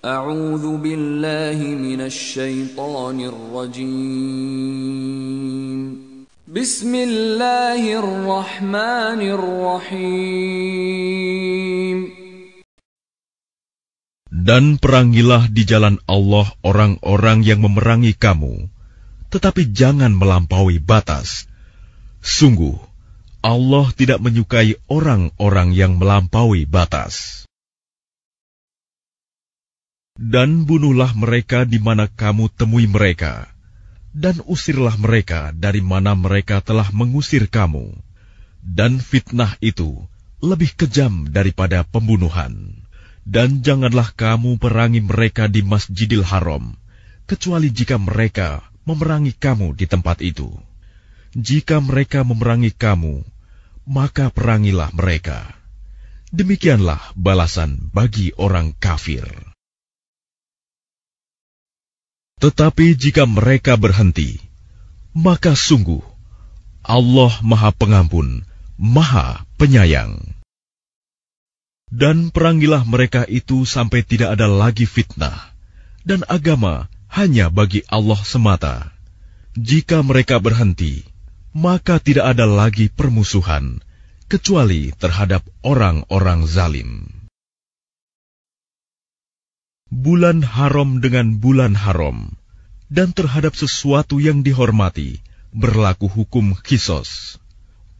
أعوذ بالله من الشيطان الرجيم بسم الله الرحمن الرحيم Dan perangilah di jalan Allah orang-orang yang memerangi kamu, tetapi jangan melampaui batas. Sungguh, Allah tidak menyukai orang-orang yang melampaui batas dan bunuhlah mereka di mana kamu temui mereka, dan usirlah mereka dari mana mereka telah mengusir kamu, dan fitnah itu lebih kejam daripada pembunuhan. Dan janganlah kamu perangi mereka di Masjidil Haram, kecuali jika mereka memerangi kamu di tempat itu. Jika mereka memerangi kamu, maka perangilah mereka. Demikianlah balasan bagi orang kafir. Tetapi jika mereka berhenti, maka sungguh Allah Maha Pengampun, Maha Penyayang. Dan perangilah mereka itu sampai tidak ada lagi fitnah, dan agama hanya bagi Allah semata. Jika mereka berhenti, maka tidak ada lagi permusuhan, kecuali terhadap orang-orang zalim bulan haram dengan bulan haram dan terhadap sesuatu yang dihormati berlaku hukum kisos.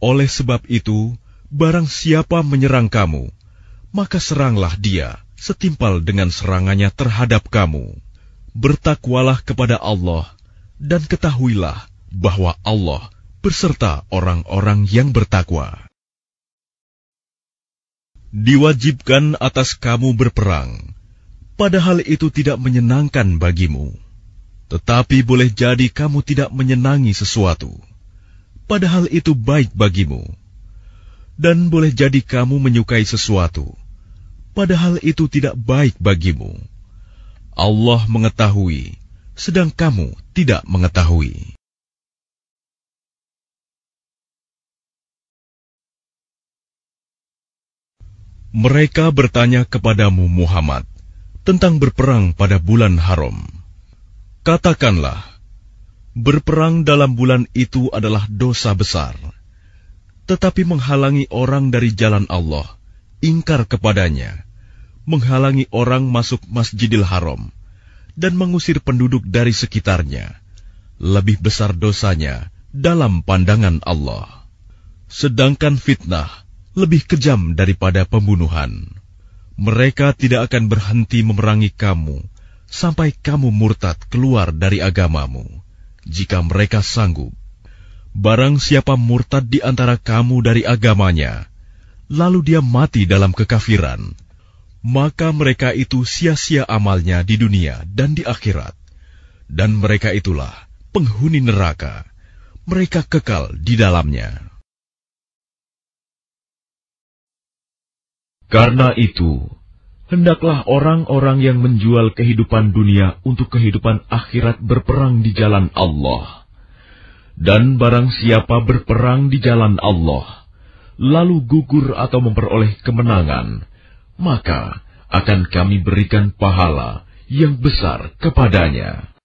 Oleh sebab itu, barang siapa menyerang kamu, maka seranglah dia setimpal dengan serangannya terhadap kamu. Bertakwalah kepada Allah dan ketahuilah bahwa Allah berserta orang-orang yang bertakwa. Diwajibkan atas kamu berperang, padahal itu tidak menyenangkan bagimu. Tetapi boleh jadi kamu tidak menyenangi sesuatu, padahal itu baik bagimu. Dan boleh jadi kamu menyukai sesuatu, padahal itu tidak baik bagimu. Allah mengetahui, sedang kamu tidak mengetahui. Mereka bertanya kepadamu Muhammad tentang berperang pada bulan haram. Katakanlah, berperang dalam bulan itu adalah dosa besar, tetapi menghalangi orang dari jalan Allah, ingkar kepadanya, menghalangi orang masuk Masjidil Haram, dan mengusir penduduk dari sekitarnya, lebih besar dosanya dalam pandangan Allah. Sedangkan fitnah lebih kejam daripada pembunuhan. Mereka tidak akan berhenti memerangi kamu sampai kamu murtad keluar dari agamamu, jika mereka sanggup. Barang siapa murtad di antara kamu dari agamanya, lalu dia mati dalam kekafiran, maka mereka itu sia-sia amalnya di dunia dan di akhirat. Dan mereka itulah penghuni neraka. Mereka kekal di dalamnya. Karena itu, Hendaklah orang-orang yang menjual kehidupan dunia untuk kehidupan akhirat berperang di jalan Allah. Dan barang siapa berperang di jalan Allah, lalu gugur atau memperoleh kemenangan, maka akan kami berikan pahala yang besar kepadanya.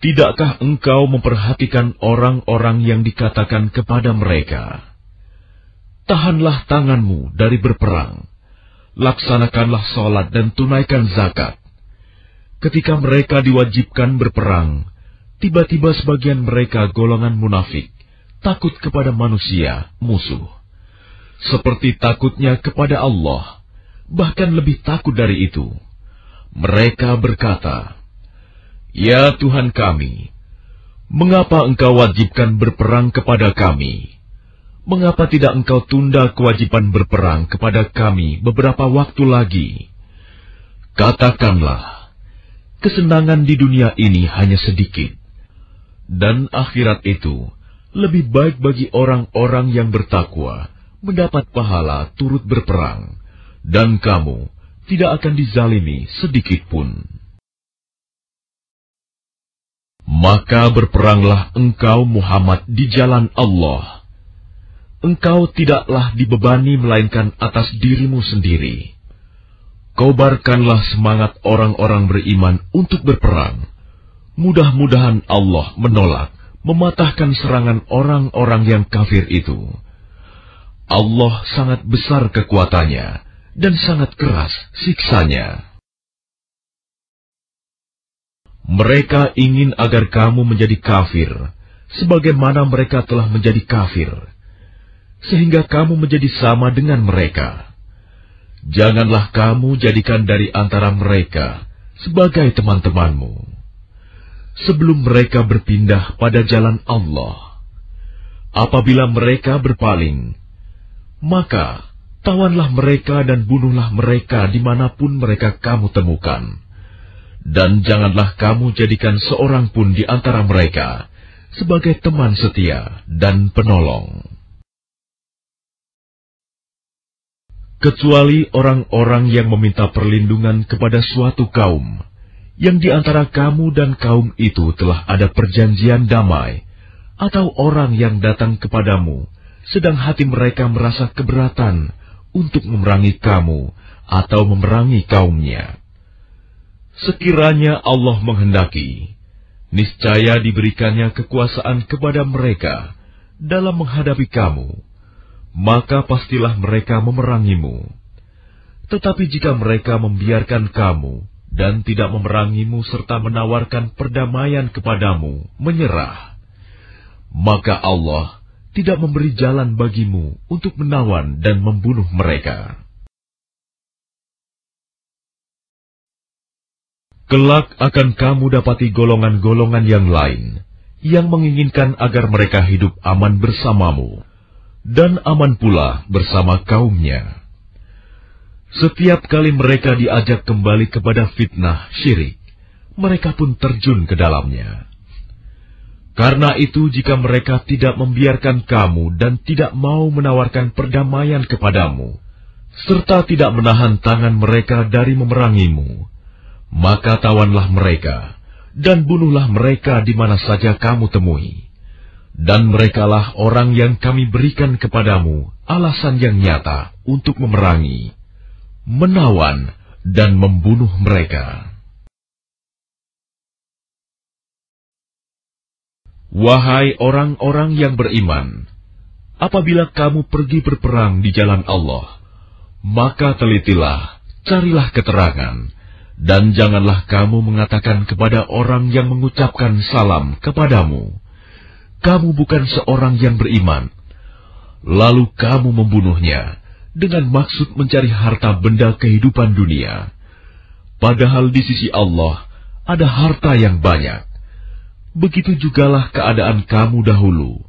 Tidakkah engkau memperhatikan orang-orang yang dikatakan kepada mereka? tahanlah tanganmu dari berperang, laksanakanlah sholat dan tunaikan zakat. Ketika mereka diwajibkan berperang, tiba-tiba sebagian mereka golongan munafik, takut kepada manusia, musuh. Seperti takutnya kepada Allah, bahkan lebih takut dari itu. Mereka berkata, Ya Tuhan kami, mengapa engkau wajibkan berperang kepada kami?' Mengapa tidak engkau tunda kewajiban berperang kepada kami beberapa waktu lagi? Katakanlah, kesenangan di dunia ini hanya sedikit, dan akhirat itu lebih baik bagi orang-orang yang bertakwa mendapat pahala turut berperang, dan kamu tidak akan dizalimi sedikit pun. Maka berperanglah engkau Muhammad di jalan Allah engkau tidaklah dibebani melainkan atas dirimu sendiri. Kobarkanlah semangat orang-orang beriman untuk berperang. Mudah-mudahan Allah menolak, mematahkan serangan orang-orang yang kafir itu. Allah sangat besar kekuatannya dan sangat keras siksanya. Mereka ingin agar kamu menjadi kafir, sebagaimana mereka telah menjadi kafir sehingga kamu menjadi sama dengan mereka. Janganlah kamu jadikan dari antara mereka sebagai teman-temanmu. Sebelum mereka berpindah pada jalan Allah, apabila mereka berpaling, maka tawanlah mereka dan bunuhlah mereka dimanapun mereka kamu temukan. Dan janganlah kamu jadikan seorang pun di antara mereka sebagai teman setia dan penolong. kecuali orang-orang yang meminta perlindungan kepada suatu kaum, yang di antara kamu dan kaum itu telah ada perjanjian damai, atau orang yang datang kepadamu, sedang hati mereka merasa keberatan untuk memerangi kamu atau memerangi kaumnya. Sekiranya Allah menghendaki, niscaya diberikannya kekuasaan kepada mereka dalam menghadapi kamu maka pastilah mereka memerangimu. Tetapi jika mereka membiarkan kamu dan tidak memerangimu serta menawarkan perdamaian kepadamu, menyerah, maka Allah tidak memberi jalan bagimu untuk menawan dan membunuh mereka. Kelak akan kamu dapati golongan-golongan yang lain yang menginginkan agar mereka hidup aman bersamamu dan aman pula bersama kaumnya. Setiap kali mereka diajak kembali kepada fitnah syirik, mereka pun terjun ke dalamnya. Karena itu, jika mereka tidak membiarkan kamu dan tidak mau menawarkan perdamaian kepadamu, serta tidak menahan tangan mereka dari memerangimu, maka tawanlah mereka dan bunuhlah mereka di mana saja kamu temui dan merekalah orang yang kami berikan kepadamu alasan yang nyata untuk memerangi, menawan, dan membunuh mereka. Wahai orang-orang yang beriman, apabila kamu pergi berperang di jalan Allah, maka telitilah, carilah keterangan, dan janganlah kamu mengatakan kepada orang yang mengucapkan salam kepadamu kamu bukan seorang yang beriman. Lalu kamu membunuhnya dengan maksud mencari harta benda kehidupan dunia. Padahal di sisi Allah ada harta yang banyak. Begitu jugalah keadaan kamu dahulu.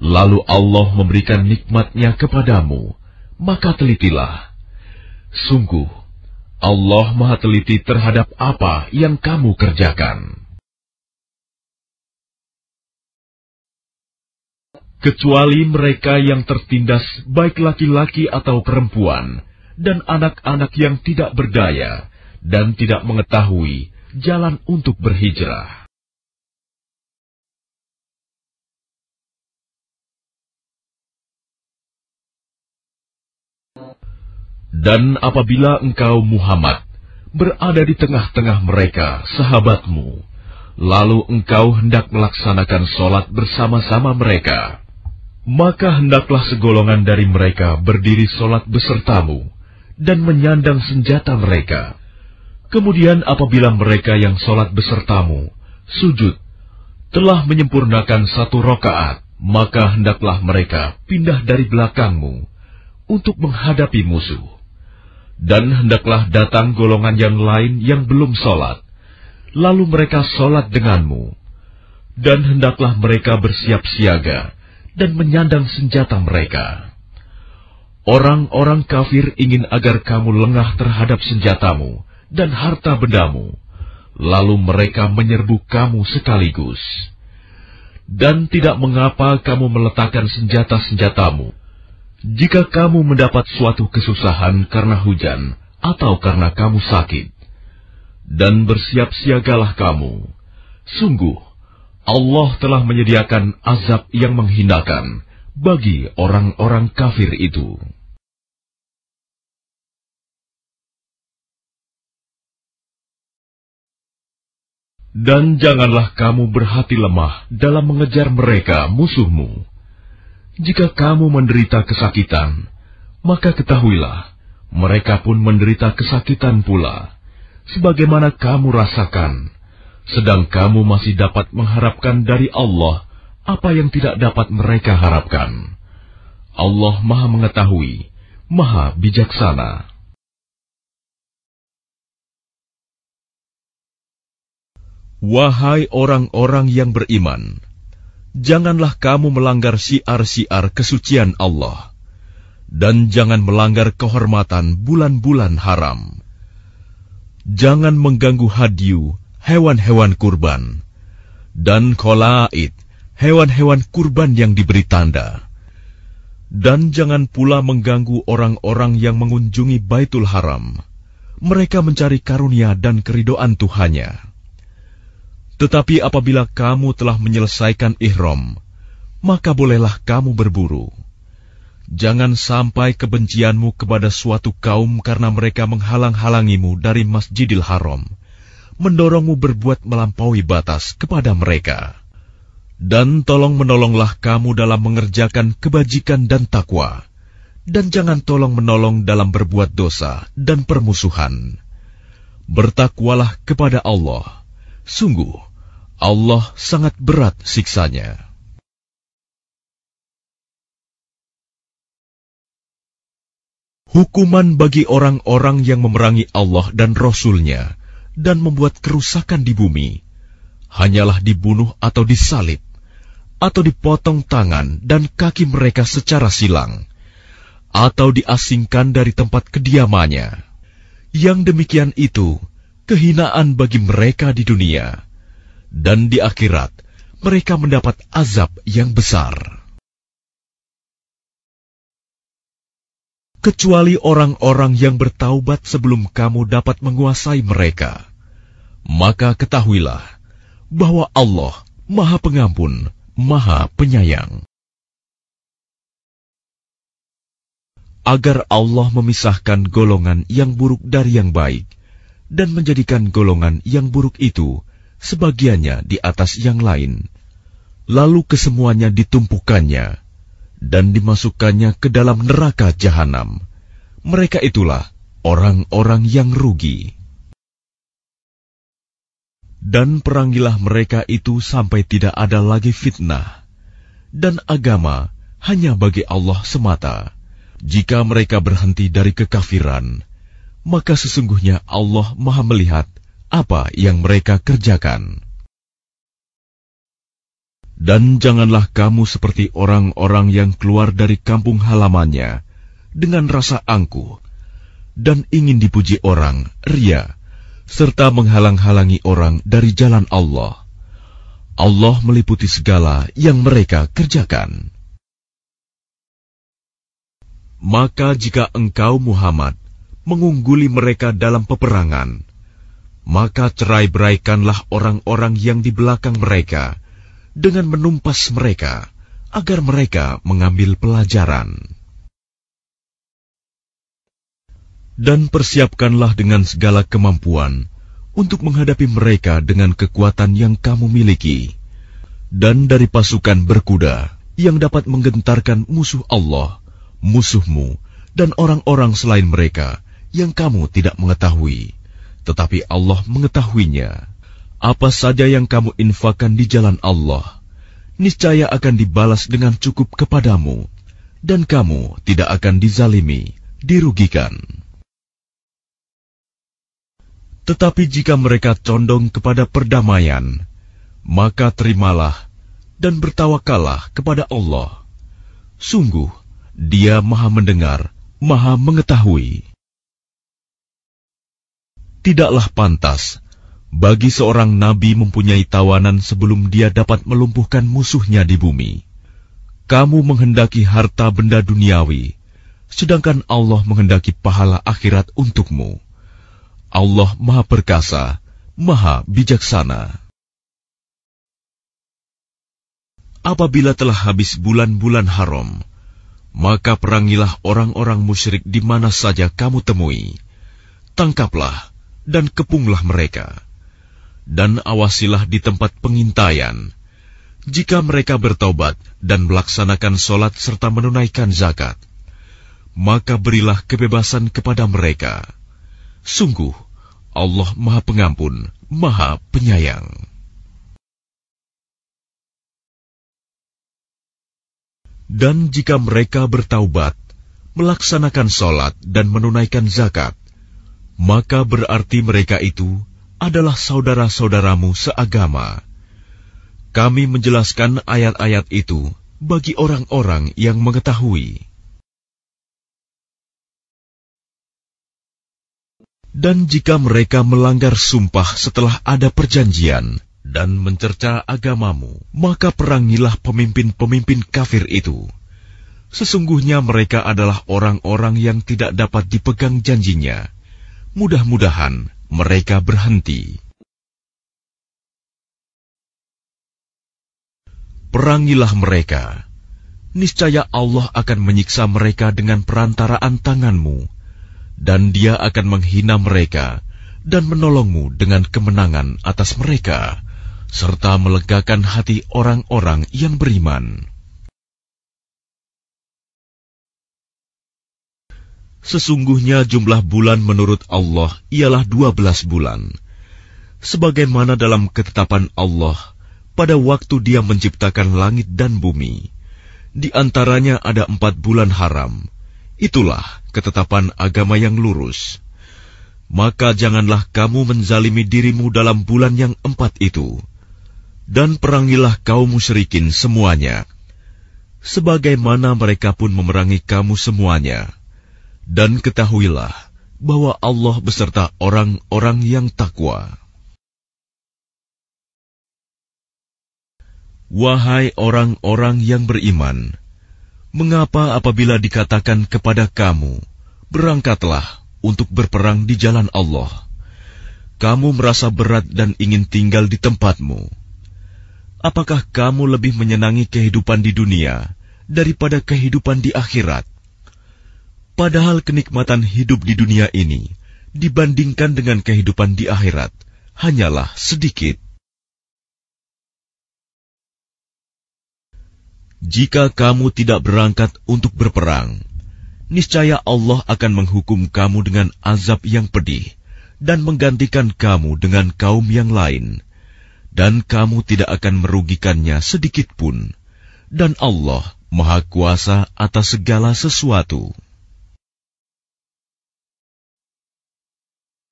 Lalu Allah memberikan nikmatnya kepadamu. Maka telitilah. Sungguh, Allah maha teliti terhadap apa yang kamu kerjakan. kecuali mereka yang tertindas, baik laki-laki atau perempuan, dan anak-anak yang tidak berdaya dan tidak mengetahui jalan untuk berhijrah. Dan apabila engkau, Muhammad, berada di tengah-tengah mereka, sahabatmu, lalu engkau hendak melaksanakan sholat bersama-sama mereka maka hendaklah segolongan dari mereka berdiri solat besertamu dan menyandang senjata mereka. Kemudian apabila mereka yang solat besertamu, sujud, telah menyempurnakan satu rokaat, maka hendaklah mereka pindah dari belakangmu untuk menghadapi musuh. Dan hendaklah datang golongan yang lain yang belum solat, lalu mereka solat denganmu. Dan hendaklah mereka bersiap siaga, dan menyandang senjata mereka. Orang-orang kafir ingin agar kamu lengah terhadap senjatamu dan harta bendamu, lalu mereka menyerbu kamu sekaligus. Dan tidak mengapa kamu meletakkan senjata-senjatamu. Jika kamu mendapat suatu kesusahan karena hujan atau karena kamu sakit, dan bersiap siagalah kamu. Sungguh, Allah telah menyediakan azab yang menghinakan bagi orang-orang kafir itu. Dan janganlah kamu berhati lemah dalam mengejar mereka musuhmu. Jika kamu menderita kesakitan, maka ketahuilah, mereka pun menderita kesakitan pula, sebagaimana kamu rasakan sedang kamu masih dapat mengharapkan dari Allah apa yang tidak dapat mereka harapkan. Allah Maha Mengetahui, Maha Bijaksana. Wahai orang-orang yang beriman, janganlah kamu melanggar siar-siar kesucian Allah, dan jangan melanggar kehormatan bulan-bulan haram. Jangan mengganggu hadiu hewan-hewan kurban, dan kolait, hewan-hewan kurban yang diberi tanda. Dan jangan pula mengganggu orang-orang yang mengunjungi Baitul Haram. Mereka mencari karunia dan keridoan Tuhannya. Tetapi apabila kamu telah menyelesaikan ihram, maka bolehlah kamu berburu. Jangan sampai kebencianmu kepada suatu kaum karena mereka menghalang-halangimu dari Masjidil Haram mendorongmu berbuat melampaui batas kepada mereka. Dan tolong menolonglah kamu dalam mengerjakan kebajikan dan takwa, dan jangan tolong menolong dalam berbuat dosa dan permusuhan. Bertakwalah kepada Allah. Sungguh, Allah sangat berat siksanya. Hukuman bagi orang-orang yang memerangi Allah dan Rasul-Nya dan membuat kerusakan di bumi, hanyalah dibunuh atau disalib, atau dipotong tangan dan kaki mereka secara silang, atau diasingkan dari tempat kediamannya. Yang demikian itu kehinaan bagi mereka di dunia, dan di akhirat mereka mendapat azab yang besar. kecuali orang-orang yang bertaubat sebelum kamu dapat menguasai mereka. Maka ketahuilah bahwa Allah Maha Pengampun, Maha Penyayang. Agar Allah memisahkan golongan yang buruk dari yang baik dan menjadikan golongan yang buruk itu sebagiannya di atas yang lain, lalu kesemuanya ditumpukannya dan dimasukkannya ke dalam neraka jahanam. Mereka itulah orang-orang yang rugi. Dan perangilah mereka itu sampai tidak ada lagi fitnah. Dan agama hanya bagi Allah semata. Jika mereka berhenti dari kekafiran, maka sesungguhnya Allah maha melihat apa yang mereka kerjakan. Dan janganlah kamu seperti orang-orang yang keluar dari kampung halamannya dengan rasa angkuh dan ingin dipuji orang, ria, serta menghalang-halangi orang dari jalan Allah. Allah meliputi segala yang mereka kerjakan. Maka jika engkau Muhammad mengungguli mereka dalam peperangan, maka cerai-beraikanlah orang-orang yang di belakang mereka, dengan menumpas mereka agar mereka mengambil pelajaran. Dan persiapkanlah dengan segala kemampuan untuk menghadapi mereka dengan kekuatan yang kamu miliki, dan dari pasukan berkuda yang dapat menggentarkan musuh Allah, musuhmu, dan orang-orang selain mereka yang kamu tidak mengetahui, tetapi Allah mengetahuinya. Apa saja yang kamu infakan di jalan Allah, niscaya akan dibalas dengan cukup kepadamu, dan kamu tidak akan dizalimi, dirugikan. Tetapi jika mereka condong kepada perdamaian, maka terimalah dan bertawakallah kepada Allah. Sungguh, Dia Maha Mendengar, Maha Mengetahui. Tidaklah pantas bagi seorang nabi mempunyai tawanan sebelum dia dapat melumpuhkan musuhnya di bumi. Kamu menghendaki harta benda duniawi, sedangkan Allah menghendaki pahala akhirat untukmu. Allah Maha Perkasa, Maha Bijaksana. Apabila telah habis bulan-bulan haram, maka perangilah orang-orang musyrik di mana saja kamu temui. Tangkaplah dan kepunglah mereka dan awasilah di tempat pengintaian. Jika mereka bertaubat dan melaksanakan solat serta menunaikan zakat, maka berilah kebebasan kepada mereka. Sungguh, Allah Maha Pengampun, Maha Penyayang. Dan jika mereka bertaubat, melaksanakan solat dan menunaikan zakat, maka berarti mereka itu adalah saudara-saudaramu seagama. Kami menjelaskan ayat-ayat itu bagi orang-orang yang mengetahui. Dan jika mereka melanggar sumpah setelah ada perjanjian dan mencerca agamamu, maka perangilah pemimpin-pemimpin kafir itu. Sesungguhnya mereka adalah orang-orang yang tidak dapat dipegang janjinya. Mudah-mudahan mereka berhenti. Perangilah mereka. Niscaya Allah akan menyiksa mereka dengan perantaraan tanganmu, dan Dia akan menghina mereka dan menolongmu dengan kemenangan atas mereka, serta melegakan hati orang-orang yang beriman. Sesungguhnya jumlah bulan menurut Allah ialah dua belas bulan. Sebagaimana dalam ketetapan Allah, pada waktu dia menciptakan langit dan bumi, di antaranya ada empat bulan haram. Itulah ketetapan agama yang lurus. Maka janganlah kamu menzalimi dirimu dalam bulan yang empat itu. Dan perangilah kaum musyrikin semuanya. Sebagaimana mereka pun memerangi kamu semuanya dan ketahuilah bahwa Allah beserta orang-orang yang takwa. Wahai orang-orang yang beriman, mengapa apabila dikatakan kepada kamu, berangkatlah untuk berperang di jalan Allah, kamu merasa berat dan ingin tinggal di tempatmu? Apakah kamu lebih menyenangi kehidupan di dunia daripada kehidupan di akhirat? Padahal kenikmatan hidup di dunia ini dibandingkan dengan kehidupan di akhirat hanyalah sedikit. Jika kamu tidak berangkat untuk berperang, niscaya Allah akan menghukum kamu dengan azab yang pedih dan menggantikan kamu dengan kaum yang lain, dan kamu tidak akan merugikannya sedikit pun, dan Allah Maha Kuasa atas segala sesuatu.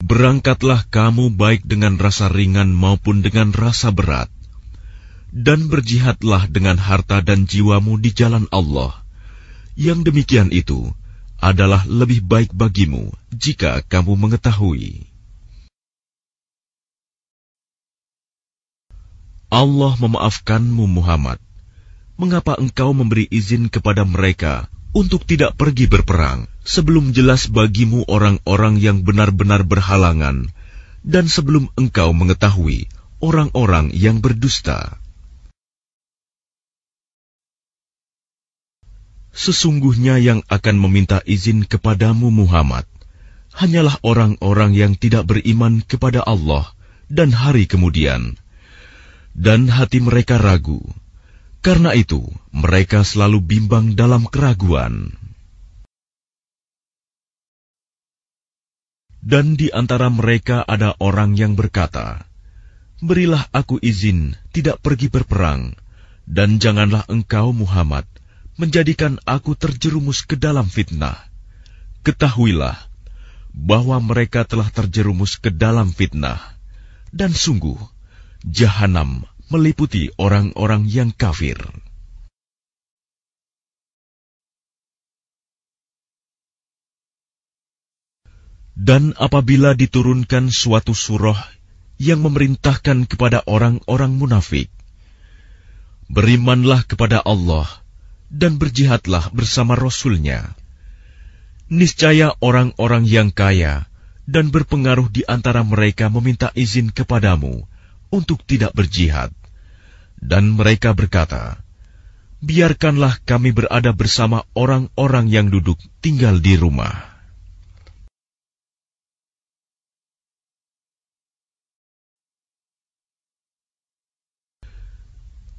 Berangkatlah kamu baik dengan rasa ringan maupun dengan rasa berat, dan berjihadlah dengan harta dan jiwamu di jalan Allah. Yang demikian itu adalah lebih baik bagimu jika kamu mengetahui. Allah memaafkanmu Muhammad. Mengapa engkau memberi izin kepada mereka untuk tidak pergi berperang? sebelum jelas bagimu orang-orang yang benar-benar berhalangan, dan sebelum engkau mengetahui orang-orang yang berdusta. Sesungguhnya yang akan meminta izin kepadamu Muhammad, hanyalah orang-orang yang tidak beriman kepada Allah dan hari kemudian. Dan hati mereka ragu. Karena itu, mereka selalu bimbang dalam keraguan. Dan di antara mereka ada orang yang berkata, Berilah aku izin tidak pergi berperang, dan janganlah engkau Muhammad menjadikan aku terjerumus ke dalam fitnah. Ketahuilah bahwa mereka telah terjerumus ke dalam fitnah, dan sungguh jahanam meliputi orang-orang yang kafir. Dan apabila diturunkan suatu surah yang memerintahkan kepada orang-orang munafik, berimanlah kepada Allah dan berjihadlah bersama Rasulnya. Niscaya orang-orang yang kaya dan berpengaruh di antara mereka meminta izin kepadamu untuk tidak berjihad. Dan mereka berkata, Biarkanlah kami berada bersama orang-orang yang duduk tinggal di rumah.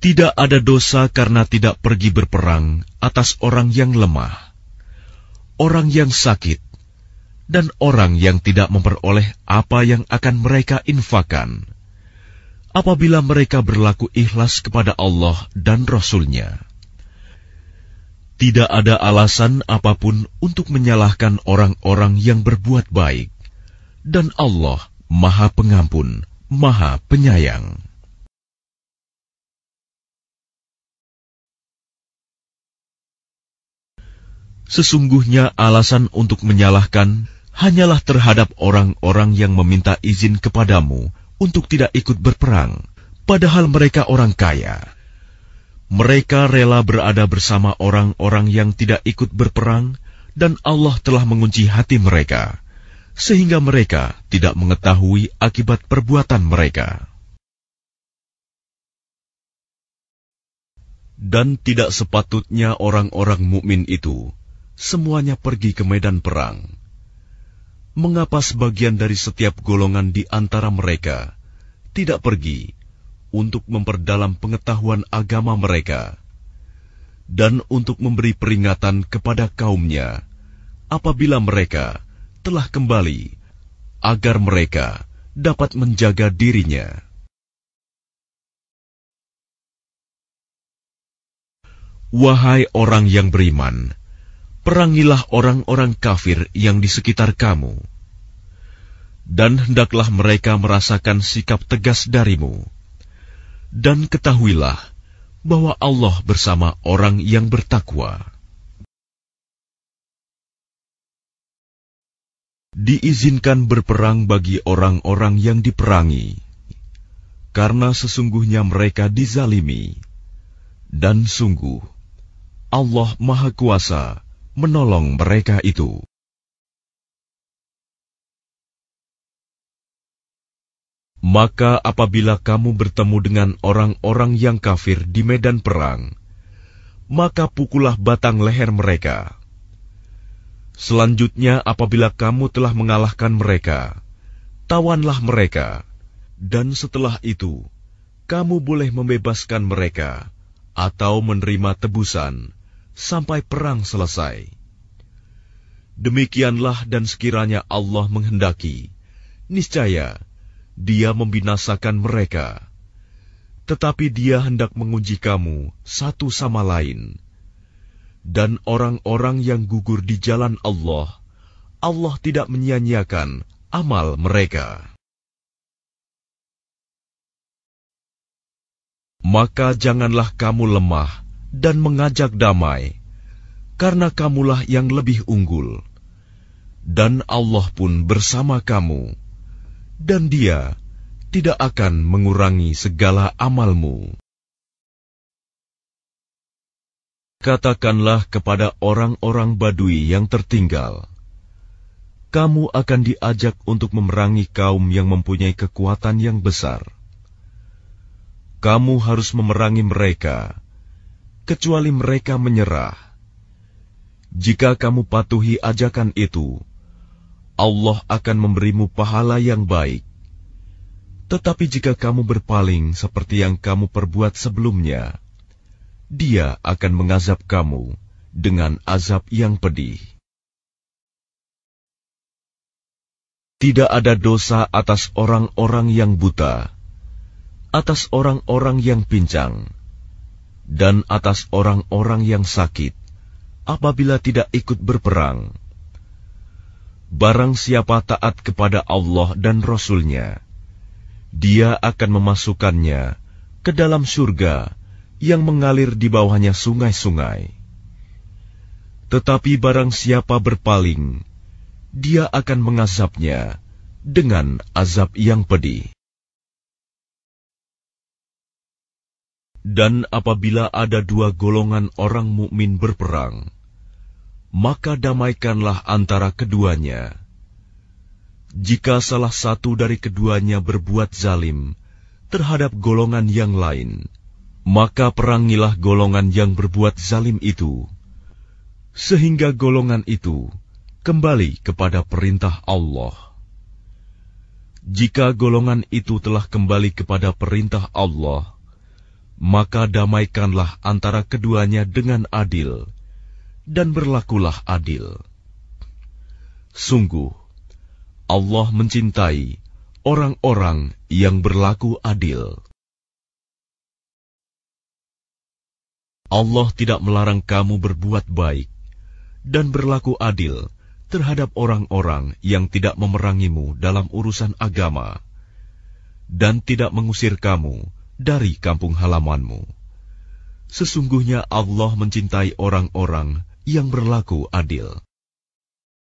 Tidak ada dosa karena tidak pergi berperang atas orang yang lemah, orang yang sakit, dan orang yang tidak memperoleh apa yang akan mereka infakan. Apabila mereka berlaku ikhlas kepada Allah dan Rasul-Nya, tidak ada alasan apapun untuk menyalahkan orang-orang yang berbuat baik, dan Allah Maha Pengampun, Maha Penyayang. Sesungguhnya alasan untuk menyalahkan hanyalah terhadap orang-orang yang meminta izin kepadamu untuk tidak ikut berperang, padahal mereka orang kaya. Mereka rela berada bersama orang-orang yang tidak ikut berperang, dan Allah telah mengunci hati mereka, sehingga mereka tidak mengetahui akibat perbuatan mereka. Dan tidak sepatutnya orang-orang mukmin itu semuanya pergi ke medan perang. Mengapa sebagian dari setiap golongan di antara mereka tidak pergi untuk memperdalam pengetahuan agama mereka dan untuk memberi peringatan kepada kaumnya apabila mereka telah kembali agar mereka dapat menjaga dirinya? Wahai orang yang beriman! perangilah orang-orang kafir yang di sekitar kamu, dan hendaklah mereka merasakan sikap tegas darimu, dan ketahuilah bahwa Allah bersama orang yang bertakwa. Diizinkan berperang bagi orang-orang yang diperangi, karena sesungguhnya mereka dizalimi, dan sungguh Allah Maha Kuasa menolong mereka itu. Maka apabila kamu bertemu dengan orang-orang yang kafir di medan perang, maka pukullah batang leher mereka. Selanjutnya apabila kamu telah mengalahkan mereka, tawanlah mereka. Dan setelah itu, kamu boleh membebaskan mereka atau menerima tebusan sampai perang selesai. Demikianlah dan sekiranya Allah menghendaki, niscaya Dia membinasakan mereka. Tetapi Dia hendak menguji kamu satu sama lain. Dan orang-orang yang gugur di jalan Allah, Allah tidak menyia-nyiakan amal mereka. Maka janganlah kamu lemah dan mengajak damai, karena kamulah yang lebih unggul. Dan Allah pun bersama kamu, dan Dia tidak akan mengurangi segala amalmu. Katakanlah kepada orang-orang Badui yang tertinggal, kamu akan diajak untuk memerangi kaum yang mempunyai kekuatan yang besar. Kamu harus memerangi mereka kecuali mereka menyerah. Jika kamu patuhi ajakan itu, Allah akan memberimu pahala yang baik. Tetapi jika kamu berpaling seperti yang kamu perbuat sebelumnya, Dia akan mengazab kamu dengan azab yang pedih. Tidak ada dosa atas orang-orang yang buta, atas orang-orang yang pincang dan atas orang-orang yang sakit apabila tidak ikut berperang. Barang siapa taat kepada Allah dan Rasul-Nya, dia akan memasukkannya ke dalam surga yang mengalir di bawahnya sungai-sungai. Tetapi barang siapa berpaling, dia akan mengazabnya dengan azab yang pedih. Dan apabila ada dua golongan orang mukmin berperang, maka damaikanlah antara keduanya. Jika salah satu dari keduanya berbuat zalim terhadap golongan yang lain, maka perangilah golongan yang berbuat zalim itu, sehingga golongan itu kembali kepada perintah Allah. Jika golongan itu telah kembali kepada perintah Allah, maka damaikanlah antara keduanya dengan adil, dan berlakulah adil. Sungguh, Allah mencintai orang-orang yang berlaku adil. Allah tidak melarang kamu berbuat baik dan berlaku adil terhadap orang-orang yang tidak memerangimu dalam urusan agama, dan tidak mengusir kamu dari kampung halamanmu. Sesungguhnya Allah mencintai orang-orang yang berlaku adil.